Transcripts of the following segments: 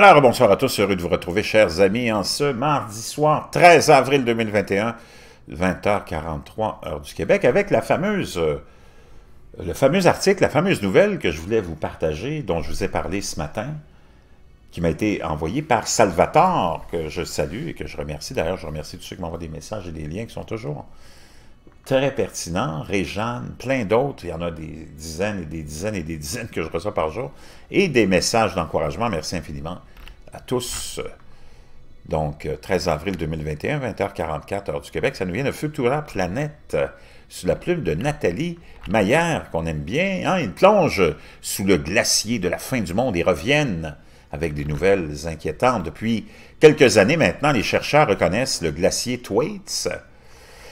Alors, bonsoir à tous, heureux de vous retrouver, chers amis, en ce mardi soir 13 avril 2021, 20h43, heure du Québec, avec la fameuse, euh, le fameux article, la fameuse nouvelle que je voulais vous partager, dont je vous ai parlé ce matin, qui m'a été envoyée par Salvatore, que je salue et que je remercie. D'ailleurs, je remercie tous ceux qui m'envoient des messages et des liens qui sont toujours très pertinent, Réjeanne, plein d'autres, il y en a des dizaines et des dizaines et des dizaines que je reçois par jour, et des messages d'encouragement, merci infiniment à tous. Donc, 13 euh, avril 2021, 20h44, heure du Québec, ça nous vient de Futura Planète, euh, sous la plume de Nathalie Maillard, qu'on aime bien. Hein. Ils plongent sous le glacier de la fin du monde et reviennent avec des nouvelles inquiétantes. Depuis quelques années maintenant, les chercheurs reconnaissent le glacier Thwaites,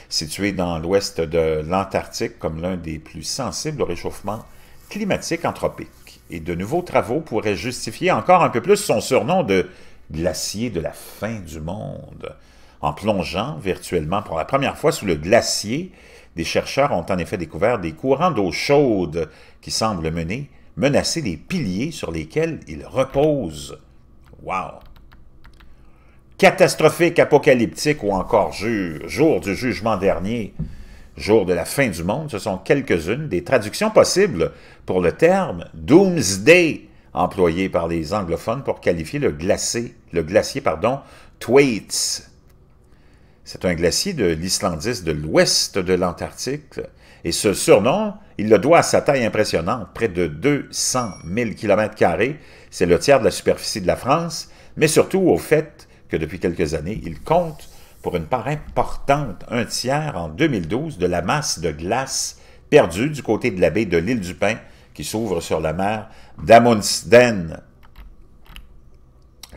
situé dans l'ouest de l'Antarctique comme l'un des plus sensibles au réchauffement climatique anthropique. Et de nouveaux travaux pourraient justifier encore un peu plus son surnom de glacier de la fin du monde. En plongeant virtuellement pour la première fois sous le glacier, des chercheurs ont en effet découvert des courants d'eau chaude qui semblent mener, menacer les piliers sur lesquels ils reposent. Wow! catastrophique, apocalyptique ou encore jour, du jugement dernier, jour de la fin du monde, ce sont quelques-unes des traductions possibles pour le terme Doomsday, employé par les anglophones pour qualifier le glacier, le glacier pardon, C'est un glacier de l'Islandiste de l'ouest de l'Antarctique, et ce surnom, il le doit à sa taille impressionnante, près de 200 000 carrés. c'est le tiers de la superficie de la France, mais surtout au fait que depuis quelques années, il compte pour une part importante, un tiers en 2012, de la masse de glace perdue du côté de la baie de l'île du Pin qui s'ouvre sur la mer d'Amundsen.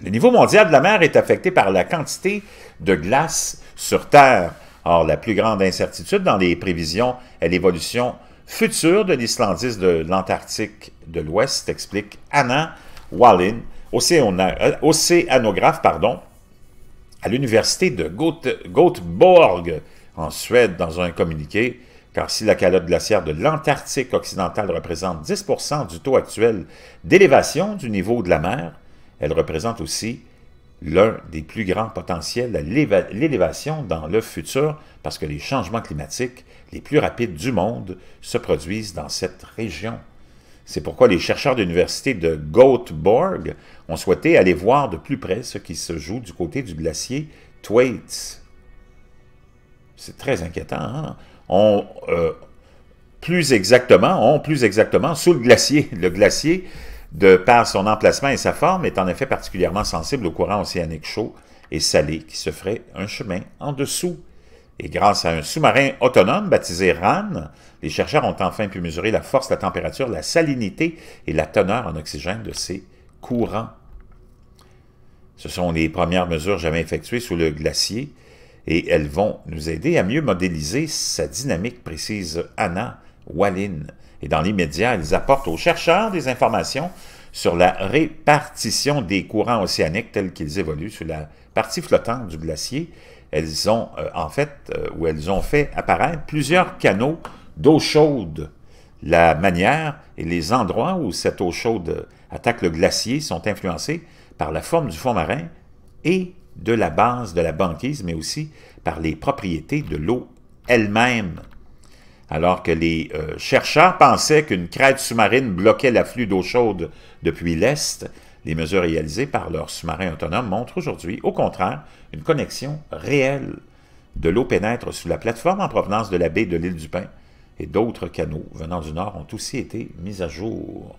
Le niveau mondial de la mer est affecté par la quantité de glace sur Terre. Or, la plus grande incertitude dans les prévisions est l'évolution future de l'Islandiste de l'Antarctique de l'Ouest, explique Anna Wallin, euh, océanographe pardon, à l'université de Göteborg, en Suède, dans un communiqué, car si la calotte glaciaire de l'Antarctique occidentale représente 10 du taux actuel d'élévation du niveau de la mer, elle représente aussi l'un des plus grands potentiels à l'élévation dans le futur parce que les changements climatiques les plus rapides du monde se produisent dans cette région. C'est pourquoi les chercheurs de l'université de Göteborg ont souhaité aller voir de plus près ce qui se joue du côté du glacier Thwaites. C'est très inquiétant. Hein? On, euh, plus exactement, on plus exactement sous le glacier. Le glacier, de par son emplacement et sa forme, est en effet particulièrement sensible au courant océanique chaud et salé qui se ferait un chemin en dessous et grâce à un sous-marin autonome baptisé RAN, les chercheurs ont enfin pu mesurer la force, la température, la salinité et la teneur en oxygène de ces courants. Ce sont les premières mesures jamais effectuées sous le glacier et elles vont nous aider à mieux modéliser sa dynamique, précise Anna Wallin. Et dans l'immédiat, elles apportent aux chercheurs des informations sur la répartition des courants océaniques tels qu'ils évoluent sur la partie flottante du glacier elles ont euh, en fait, euh, où elles ont fait apparaître plusieurs canaux d'eau chaude. La manière et les endroits où cette eau chaude attaque le glacier sont influencés par la forme du fond marin et de la base de la banquise, mais aussi par les propriétés de l'eau elle-même. Alors que les euh, chercheurs pensaient qu'une crête sous-marine bloquait l'afflux d'eau chaude depuis l'Est, les mesures réalisées par leurs sous-marins autonomes montrent aujourd'hui, au contraire, une connexion réelle. De l'eau pénètre sous la plateforme en provenance de la baie de l'île du Pin, et d'autres canaux venant du nord ont aussi été mis à jour.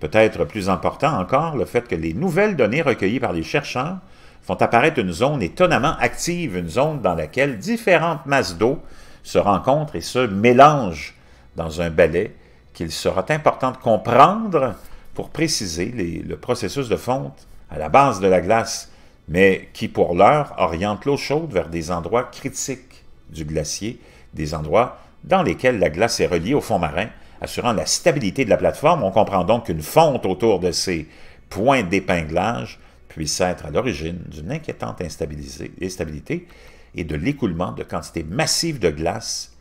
Peut-être plus important encore, le fait que les nouvelles données recueillies par les chercheurs font apparaître une zone étonnamment active, une zone dans laquelle différentes masses d'eau se rencontrent et se mélangent dans un balai qu'il sera important de comprendre pour préciser le processus de fonte à la base de la glace, mais qui pour l'heure oriente l'eau chaude vers des endroits critiques du glacier, des endroits dans lesquels la glace est reliée au fond marin, assurant la stabilité de la plateforme. On comprend donc qu'une fonte autour de ces points d'épinglage puisse être à l'origine d'une inquiétante instabilité et de l'écoulement de quantités massives de glace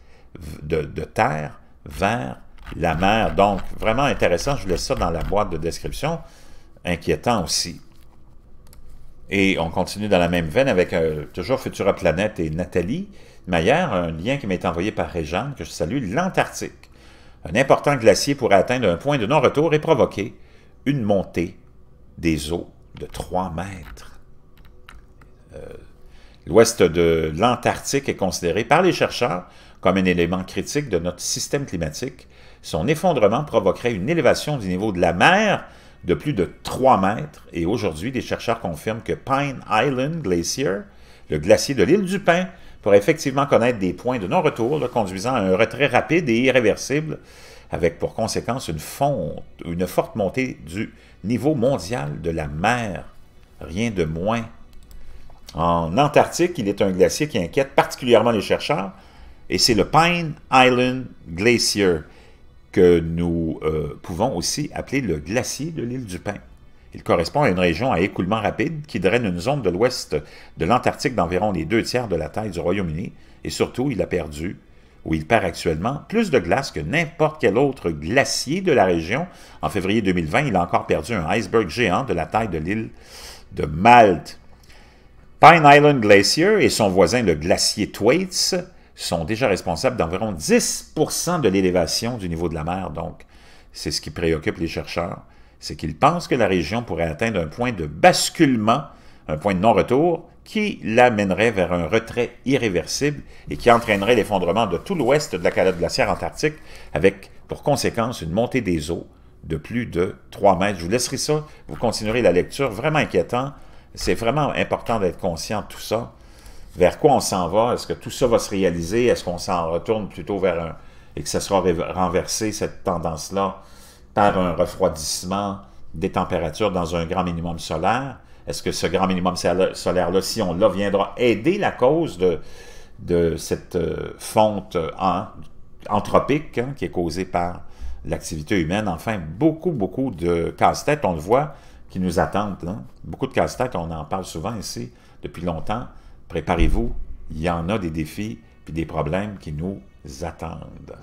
de, terre vers la mer. Donc, vraiment intéressant. Je vous laisse ça dans la boîte de description. Inquiétant aussi. Et on continue dans la même veine avec euh, toujours Futura Planète et Nathalie Maillard, un lien qui m'est envoyé par Réjeanne, que je salue, l'Antarctique. Un important glacier pourrait atteindre un point de non-retour et provoquer une montée des eaux de 3 mètres. Euh, l'ouest de l'Antarctique est considéré par les chercheurs comme un élément critique de notre système climatique son effondrement provoquerait une élévation du niveau de la mer de plus de 3 mètres. Et aujourd'hui, des chercheurs confirment que Pine Island Glacier, le glacier de l'île du Pin, pourrait effectivement connaître des points de non-retour, conduisant à un retrait rapide et irréversible, avec pour conséquence une, une forte montée du niveau mondial de la mer. Rien de moins. En Antarctique, il est un glacier qui inquiète particulièrement les chercheurs, et c'est le Pine Island Glacier que nous euh, pouvons aussi appeler le glacier de l'île du Pin. Il correspond à une région à écoulement rapide qui draine une zone de l'ouest de l'Antarctique d'environ les deux tiers de la taille du Royaume-Uni, et surtout, il a perdu, où il perd actuellement, plus de glace que n'importe quel autre glacier de la région. En février 2020, il a encore perdu un iceberg géant de la taille de l'île de Malte. Pine Island Glacier et son voisin le glacier Thwaites sont déjà responsables d'environ 10 de l'élévation du niveau de la mer. Donc, c'est ce qui préoccupe les chercheurs. C'est qu'ils pensent que la région pourrait atteindre un point de basculement, un point de non-retour, qui l'amènerait vers un retrait irréversible et qui entraînerait l'effondrement de tout l'ouest de la calotte glaciaire antarctique, avec pour conséquence une montée des eaux de plus de 3 mètres. Je vous laisserai ça, vous continuerez la lecture, vraiment inquiétant. C'est vraiment important d'être conscient de tout ça vers quoi on s'en va? Est-ce que tout ça va se réaliser? Est-ce qu'on s'en retourne plutôt vers un... et que ça sera renversé, cette tendance-là, par un refroidissement des températures dans un grand minimum solaire? Est-ce que ce grand minimum solaire-là, si on l'a, viendra aider la cause de, de cette euh, fonte hein, anthropique hein, qui est causée par l'activité humaine? Enfin, beaucoup, beaucoup de casse-têtes, on le voit, qui nous attendent. Hein. Beaucoup de casse-têtes, on en parle souvent ici depuis longtemps préparez-vous, il y en a des défis puis des problèmes qui nous attendent.